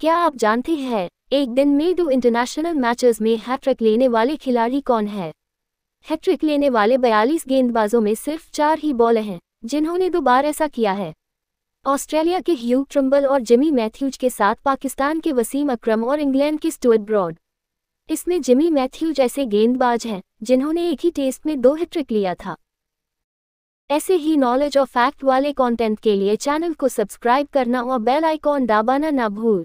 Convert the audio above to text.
क्या आप जानते हैं एक दिन में दो इंटरनेशनल मैचेस में हैट्रिक लेने वाले खिलाड़ी कौन है हैट्रिक लेने वाले बयालीस गेंदबाजों में सिर्फ चार ही बॉल हैं जिन्होंने दो बार ऐसा किया है ऑस्ट्रेलिया के ह्यू ट्रम्बल और जिमी मैथ्यूज के साथ पाकिस्तान के वसीम अक्रम और इंग्लैंड के स्टुअर्ट ब्रॉड इसमें जिमी मैथ्यू जैसे गेंदबाज हैं जिन्होंने एक ही टेस्ट में दो हिट्रिक लिया था ऐसे ही नॉलेज और फैक्ट वाले कंटेंट के लिए चैनल को सब्सक्राइब करना और बेल आइकॉन दबाना ना भूल